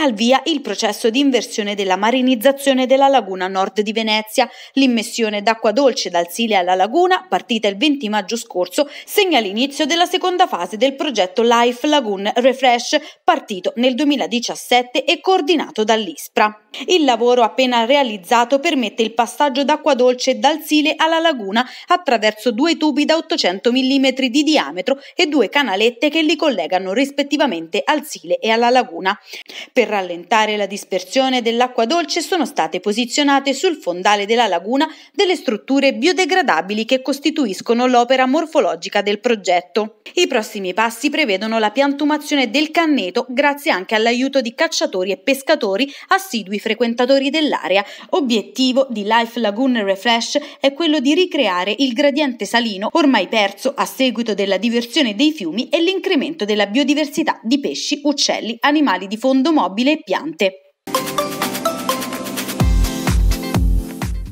al via il processo di inversione della marinizzazione della laguna nord di Venezia. L'immissione d'acqua dolce dal Sile alla laguna, partita il 20 maggio scorso, segna l'inizio della seconda fase del progetto Life Lagoon Refresh, partito nel 2017 e coordinato dall'ISPRA. Il lavoro appena realizzato permette il passaggio d'acqua dolce dal Sile alla laguna attraverso due tubi da 800 mm di diametro e due canalette che li collegano rispettivamente al Sile e alla laguna. Per rallentare la dispersione dell'acqua dolce sono state posizionate sul fondale della laguna delle strutture biodegradabili che costituiscono l'opera morfologica del progetto. I prossimi passi prevedono la piantumazione del canneto grazie anche all'aiuto di cacciatori e pescatori assidui frequentatori dell'area. Obiettivo di Life Lagoon Refresh è quello di ricreare il gradiente salino ormai perso a seguito della diversione dei fiumi e l'incremento della biodiversità di pesci, uccelli, animali di fondo mobile mobile e piante.